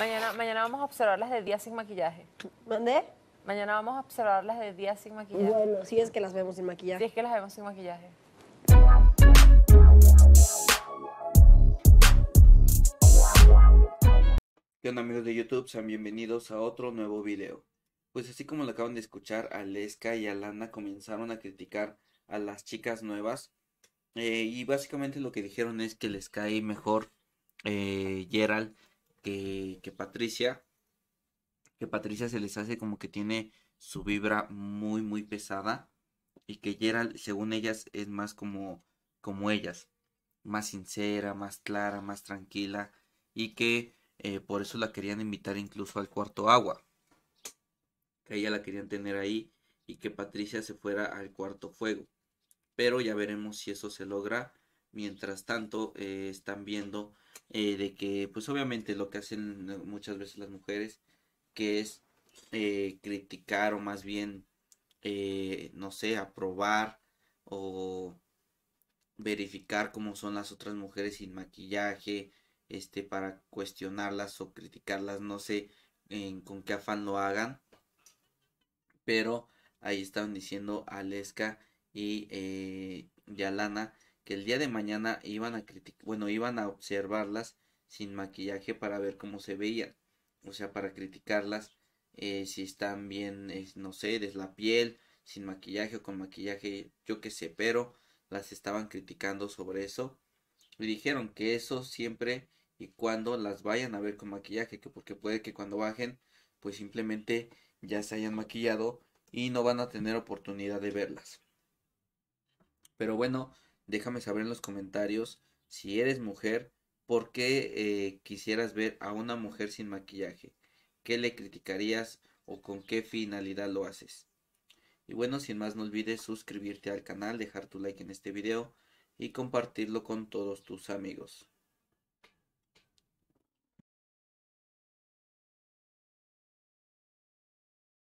Mañana, mañana vamos a observarlas de día sin maquillaje. ¿Mandé? Mañana vamos a observarlas de día sin maquillaje. Bueno, si es que las vemos sin maquillaje. Si es que las vemos sin maquillaje. ¿Qué onda amigos de YouTube? Sean bienvenidos a otro nuevo video. Pues así como lo acaban de escuchar, Aleska y Alana comenzaron a criticar a las chicas nuevas. Eh, y básicamente lo que dijeron es que les cae mejor eh, Gerald que, Patricia, que Patricia se les hace como que tiene su vibra muy, muy pesada y que Gerald, según ellas, es más como, como ellas, más sincera, más clara, más tranquila y que eh, por eso la querían invitar incluso al cuarto agua, que ella la querían tener ahí y que Patricia se fuera al cuarto fuego. Pero ya veremos si eso se logra mientras tanto eh, están viendo eh, de que pues obviamente lo que hacen eh, muchas veces las mujeres que es criticar o más bien no sé aprobar o verificar cómo son las otras mujeres sin maquillaje este para cuestionarlas o criticarlas no sé con qué afán lo hagan pero ahí estaban diciendo Aleska y Yalana el día de mañana iban a bueno, iban a observarlas sin maquillaje para ver cómo se veían, o sea, para criticarlas eh, si están bien, no sé, de la piel, sin maquillaje o con maquillaje, yo qué sé, pero las estaban criticando sobre eso y dijeron que eso siempre y cuando las vayan a ver con maquillaje, que porque puede que cuando bajen, pues simplemente ya se hayan maquillado y no van a tener oportunidad de verlas. Pero bueno, Déjame saber en los comentarios si eres mujer, por qué eh, quisieras ver a una mujer sin maquillaje, qué le criticarías o con qué finalidad lo haces. Y bueno, sin más no olvides suscribirte al canal, dejar tu like en este video y compartirlo con todos tus amigos.